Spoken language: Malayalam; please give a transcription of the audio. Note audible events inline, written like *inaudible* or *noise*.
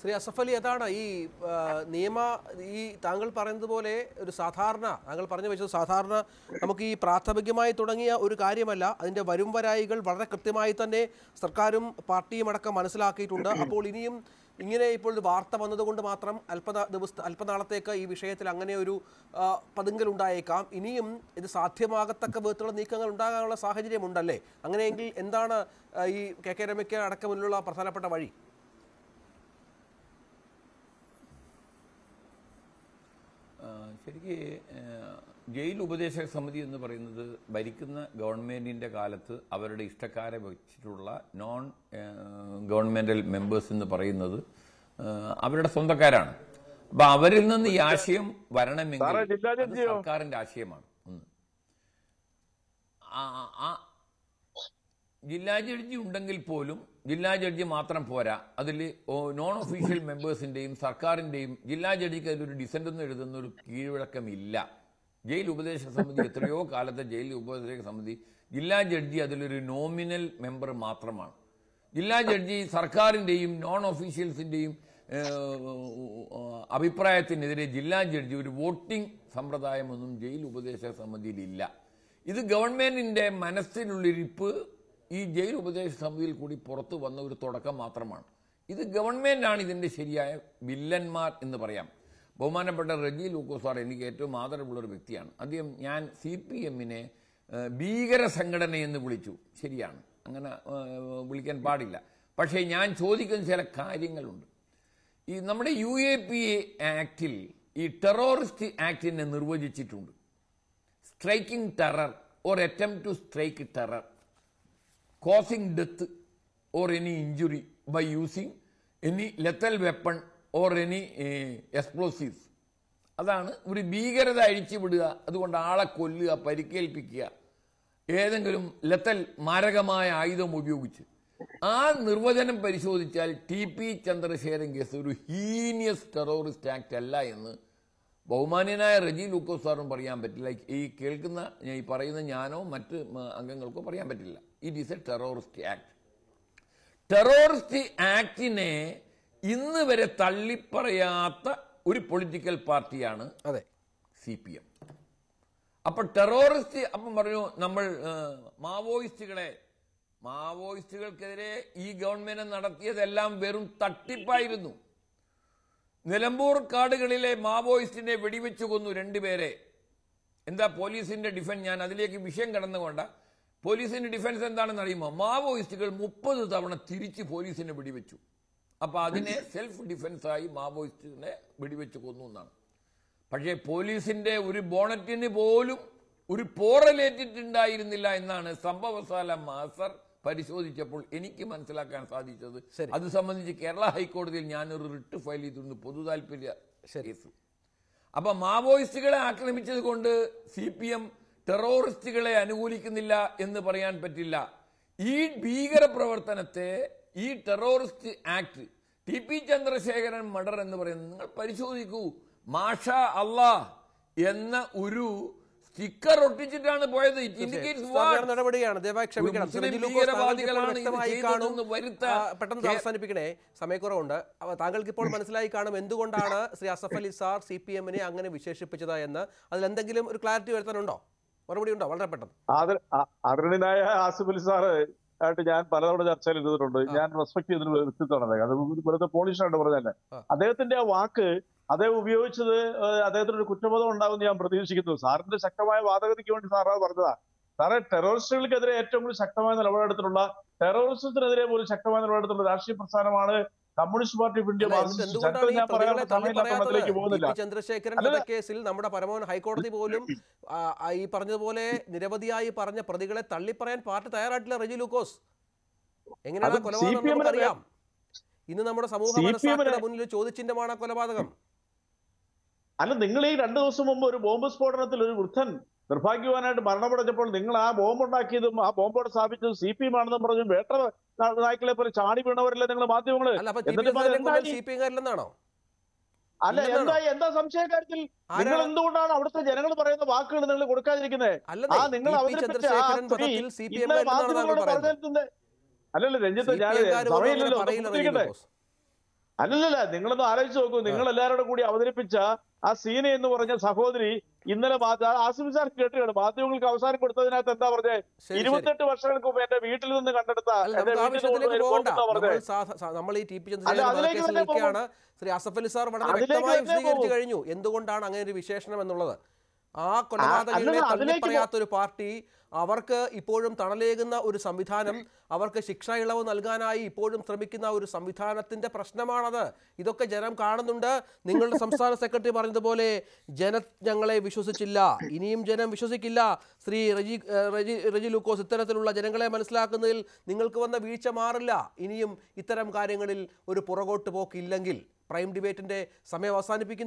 ശ്രീ അസഫലി അതാണ് ഈ നിയമ ഈ താങ്കൾ പറയുന്നത് പോലെ ഒരു സാധാരണ താങ്കൾ പറഞ്ഞു വെച്ചത് സാധാരണ നമുക്ക് ഈ പ്രാഥമികമായി തുടങ്ങിയ ഒരു കാര്യമല്ല അതിൻ്റെ വരും വരായികൾ വളരെ കൃത്യമായി തന്നെ സർക്കാരും പാർട്ടിയും അടക്കം മനസ്സിലാക്കിയിട്ടുണ്ട് അപ്പോൾ ഇനിയും ഇങ്ങനെ ഇപ്പോൾ വാർത്ത വന്നതുകൊണ്ട് മാത്രം അല്പ ദിവസ അല്പനാളത്തേക്ക് ഈ വിഷയത്തിൽ അങ്ങനെ ഒരു പതുങ്കൽ ഉണ്ടായേക്കാം ഇനിയും ഇത് സാധ്യമാകത്തക്ക വിധത്തിലുള്ള നീക്കങ്ങൾ ഉണ്ടാകാനുള്ള സാഹചര്യമുണ്ടല്ലേ അങ്ങനെയെങ്കിൽ എന്താണ് ഈ കെ കെ രമയ്ക്ക് അടക്കമുള്ള പ്രധാനപ്പെട്ട വഴി ശരിക്ക് ജയിൽ ഉപദേശക സമിതി എന്ന് പറയുന്നത് ഭരിക്കുന്ന ഗവൺമെന്റിന്റെ കാലത്ത് അവരുടെ ഇഷ്ടക്കാരെ വെച്ചിട്ടുള്ള നോൺ ഗവൺമെന്റൽ മെമ്പേഴ്സ് എന്ന് പറയുന്നത് അവരുടെ സ്വന്തക്കാരാണ് അപ്പൊ അവരിൽ നിന്ന് ഈ ആശയം വരണമെങ്കിൽ സർക്കാരിന്റെ ആശയമാണ് ഒന്ന് ജില്ലാ ജഡ്ജി ഉണ്ടെങ്കിൽ പോലും ജില്ലാ ജഡ്ജി മാത്രം പോരാ അതിൽ നോൺ ഒഫീഷ്യൽ മെമ്പേഴ്സിൻ്റെയും സർക്കാരിൻ്റെയും ജില്ലാ ജഡ്ജിക്ക് അതിലൊരു ഡിസെൻ്റ് എന്ന് എഴുതുന്ന ഒരു കീഴ്വഴക്കമില്ല ജയിൽ ഉപദേശക സമിതി എത്രയോ കാലത്തെ ജയിൽ ഉപദേശക സമിതി ജില്ലാ ജഡ്ജി അതിലൊരു നോമിനൽ മെമ്പർ മാത്രമാണ് ജില്ലാ ജഡ്ജി സർക്കാരിൻ്റെയും നോൺ ഒഫീഷ്യൽസിൻ്റെയും അഭിപ്രായത്തിനെതിരെ ജില്ലാ ജഡ്ജി ഒരു വോട്ടിംഗ് സമ്പ്രദായമൊന്നും ജയിൽ ഉപദേശക സമിതിയിലില്ല ഇത് ഗവൺമെന്റിന്റെ മനസ്സിലുള്ളിരിപ്പ് ഈ ജയിൽ ഉപദേശ സമിതിയിൽ കൂടി പുറത്തു വന്ന ഒരു തുടക്കം മാത്രമാണ് ഇത് ഗവൺമെൻറ്റാണ് ഇതിൻ്റെ ശരിയായ വില്ലന്മാർ എന്ന് പറയാം ബഹുമാനപ്പെട്ട റജി ലൂക്കോസ് സാർ എനിക്ക് ഏറ്റവും ആദരവുള്ള ഒരു വ്യക്തിയാണ് അദ്ദേഹം ഞാൻ സി പി എമ്മിനെ ഭീകര സംഘടന എന്ന് വിളിച്ചു ശരിയാണ് അങ്ങനെ വിളിക്കാൻ പാടില്ല പക്ഷേ ഞാൻ ചോദിക്കുന്ന ചില കാര്യങ്ങളുണ്ട് ഈ നമ്മുടെ യു എ പി എ ആക്ടിൽ ഈ ടെററിസ്റ്റ് ആക്ടിനെ നിർവചിച്ചിട്ടുണ്ട് striking terror or attempt to strike terror causing death or any injury by using any lethal weapon or any explosives അതാണ് ഒരു ഭീകരത അഴിച്ചുവിടുക അതുകൊണ്ട് ആളെ കൊല്ലുക പരിക്കേൽപ്പിക്കുക ഏതെങ്കിലും ലത്തൽ മാരകമായ ആയുധം ഉപയോഗിച്ച് ആ നിർവചനം പരിശോധിച്ചാൽ ടി പി ചന്ദ്രശേഖരൻ കേസ് ഒരു ഹീനിയസ് ടെററിസ്റ്റ് ആക്ട് അല്ല എന്ന് ബഹുമാന്യനായ റജി ലൂക്കോസ് സാറും പറയാൻ പറ്റില്ല ഈ കേൾക്കുന്ന ഈ പറയുന്ന ഞാനോ മറ്റ് അംഗങ്ങൾക്കോ പറയാൻ പറ്റില്ല it is a terrorist act terrorist ആക്ടിനെ ഇന്ന് വരെ തള്ളിപ്പറയാത്ത ഒരു പൊളിറ്റിക്കൽ പാർട്ടിയാണ് അതെ സി പി എം അപ്പൊ ടെററിസ്റ്റ് അപ്പം പറഞ്ഞു നമ്മൾ മാവോയിസ്റ്റുകളെ മാവോയിസ്റ്റുകൾക്കെതിരെ ഈ ഗവൺമെന്റ് നടത്തിയതെല്ലാം വെറും തട്ടിപ്പായിരുന്നു നിലമ്പൂർ കാടുകളിലെ മാവോയിസ്റ്റിനെ വെടിവെച്ചു കൊന്നു രണ്ടുപേരെ എന്താ പോലീസിന്റെ ഡിഫൻസ് ഞാൻ അതിലേക്ക് വിഷയം കടന്നുകൊണ്ട പോലീസിന്റെ ഡിഫൻസ് എന്താണെന്ന് അറിയുമോ മാവോയിസ്റ്റുകൾ മുപ്പത് തവണ തിരിച്ച് പോലീസിനെ വെടിവെച്ചു അപ്പോൾ അതിനെ സെൽഫ് ഡിഫൻസായി മാവോയിസ്റ്റിനെ വെടിവെച്ച് കൊന്നു എന്നാണ് പക്ഷേ പോലീസിന്റെ ഒരു ബോണറ്റിന് പോലും ഒരു പോറലേറ്റിട്ടുണ്ടായിരുന്നില്ല എന്നാണ് സംഭവശാല മാസർ പരിശോധിച്ചപ്പോൾ എനിക്ക് മനസ്സിലാക്കാൻ സാധിച്ചത് അത് സംബന്ധിച്ച് കേരള ഹൈക്കോടതിയിൽ ഞാനൊരു റിട്ട് ഫയൽ ചെയ്തിരുന്നു പൊതു താല്പര്യ കേസ് അപ്പൊ മാവോയിസ്റ്റുകളെ ആക്രമിച്ചത് കൊണ്ട് സി പി എം ടെററിസ്റ്റുകളെ അനുകൂലിക്കുന്നില്ല എന്ന് പറയാൻ പറ്റില്ല ഈ ഭീകര പ്രവർത്തനത്തെ ഈ terrorist act T P Chandrasekharan murder എന്ന് പറയുന്നത് നിങ്ങൾ പരിശോധിക്കൂ മാഷ അള്ളാ എന്ന ഒരു സ്റ്റിക്കർ ഒട്ടിച്ചിട്ടാണ് പോയത് നടപടിയാണ് പെട്ടെന്ന് അവസാനിപ്പിക്കണേ സമയക്കുറവുണ്ട് താങ്കൾക്ക് ഇപ്പോൾ മനസ്സിലായി കാണും എന്തുകൊണ്ടാണ് Shri Asaf Ali sir C P എമ്മിനെ അങ്ങനെ വിശേഷിപ്പിച്ചത് എന്ന് അതിൽ എന്തെങ്കിലും ഒരു ക്ലാരിറ്റി വരുത്താനുണ്ടോ മറുപടി ഉണ്ടോ വളരെ പെട്ടെന്ന് അർണിനായ ആസിഫ് സാറ് ആയിട്ട് ഞാൻ പലതവണ ചർച്ചയിൽ ചെയ്തിട്ടുണ്ട് ഞാൻ റെസ്പെക്ട് ചെയ്തിട്ടുള്ള വ്യക്തിത്വമാണ് അത് വെറുതെ പോളിഷായിട്ട് പറഞ്ഞല്ലേ അദ്ദേഹത്തിന്റെ ആ വാക്ക് അദ്ദേഹം ഉപയോഗിച്ചത് അദ്ദേഹത്തിനൊരു ഒരു കുറ്റബോധം ഉണ്ടാവും ഞാൻ പ്രതീക്ഷിക്കുന്നു സാറിന്റെ ശക്തമായ വാദഗതിക്ക് വേണ്ടി സാർ അത് പറഞ്ഞതാ സാറെ ടെററിസ്റ്റുകൾക്കെതിരെ ഏറ്റവും കൂടുതൽ ശക്തമായ നിലപാടെടുത്തിട്ടുള്ള ടെററിസത്തിനെതിരെ പോലും ശക്തമായ നിലപാടെടുത്തിട്ടുള്ള രാഷ്ട്രീയ പ്രസ്ഥാനമാണ് communist party of India Chandrasekharan കേസിൽ നമ്മുടെ പരമോഹൻ ഹൈക്കോടതി പോലും ഈ പറഞ്ഞതുപോലെ നിരവധിയായി പറഞ്ഞ പ്രതികളെ തള്ളിപ്പറയാൻ പാർട്ടി തയ്യാറായിട്ടില്ല റെജി ലൂക്കോസ് എങ്ങനെയാണ് കൊലപാതകം അറിയാം ഇന്ന് നമ്മുടെ സമൂഹ മുന്നിൽ ചോദിച്ചിന്തമാണ് ആ കൊലപാതകം അല്ല നിങ്ങൾ ഈ രണ്ടു ദിവസം മുമ്പ് ഒരു ബോംബ് സ്ഫോടനത്തിൽ ഒരു വൃദ്ധൻ നിർഭാഗ്യവാനായിട്ട് മരണപ്പെടച്ചപ്പോൾ നിങ്ങൾ ആ ബോംബ് ഉണ്ടാക്കിയതും ആ ബോംബോട് സ്ഥാപിച്ചതും സി പി എം ആണെന്നും പറഞ്ഞു വേട്ട നായ്ക്കളെ പോലെ ചാടി വീണവരല്ലേ നിങ്ങൾ മാധ്യമങ്ങള് അല്ല എന്താ എന്താ സംശയ കാര്യത്തിൽ നിങ്ങൾ എന്തുകൊണ്ടാണ് അവിടുത്തെ ജനങ്ങൾ പറയുന്ന വാക്കുകൾ നിങ്ങൾ കൊടുക്കാതിരിക്കുന്നത് ആ നിങ്ങൾ അവതരിപ്പിച്ച മാധ്യമങ്ങളോട് പറഞ്ഞിട്ടുണ്ട് അല്ലല്ലോ രഞ്ജിത്ത് ഞാൻ സമയമില്ലല്ലോ അല്ലല്ല നിങ്ങളൊന്ന് ആലോചിച്ച് നോക്കൂ നിങ്ങൾ എല്ലാവരോടും കൂടി അവതരിപ്പിച്ച ആ സീന എന്ന് പറഞ്ഞ സഹോദരി ഇന്നലെ ആസിഫ് സാർ കേട്ടുകയാണ് മാധ്യമങ്ങൾക്ക് അവസാനം കൊടുത്തതിനകത്ത് എന്താ പറഞ്ഞത് ഇരുപത്തെട്ട് വർഷങ്ങൾക്ക് മുമ്പ് എന്റെ വീട്ടിൽ നിന്ന് കണ്ടെടുത്ത നമ്മൾ ഈ ശ്രീ അസഫ് അലി സാർ വളരെ വ്യക്തമായി കഴിഞ്ഞു എന്തുകൊണ്ടാണ് അങ്ങനെ ഒരു വിശേഷണം എന്നുള്ളത് ആ കൊലപാതകങ്ങളെ തള്ളിപ്പറയാത്ത ഒരു പാർട്ടി അവർക്ക് ഇപ്പോഴും തണലേകുന്ന ഒരു സംവിധാനം അവർക്ക് ശിക്ഷ ഇളവ് നൽകാനായി ഇപ്പോഴും ശ്രമിക്കുന്ന ഒരു സംവിധാനത്തിന്റെ പ്രശ്നമാണത് ഇതൊക്കെ ജനം കാണുന്നുണ്ട് നിങ്ങളുടെ *laughs* സംസ്ഥാന സെക്രട്ടറി പറഞ്ഞതുപോലെ ജന ഞങ്ങളെ വിശ്വസിച്ചില്ല ഇനിയും ജനം വിശ്വസിക്കില്ല ശ്രീ റജി റജി റജി ലൂക്കോസ് ഇത്തരത്തിലുള്ള ജനങ്ങളെ മനസ്സിലാക്കുന്നതിൽ നിങ്ങൾക്ക് വന്ന വീഴ്ച മാറില്ല ഇനിയും ഇത്തരം കാര്യങ്ങളിൽ ഒരു പുറകോട്ട് പോക്കില്ലെങ്കിൽ പ്രൈം ഡിബേറ്റിന്റെ സമയം അവസാനിപ്പിക്കുന്നു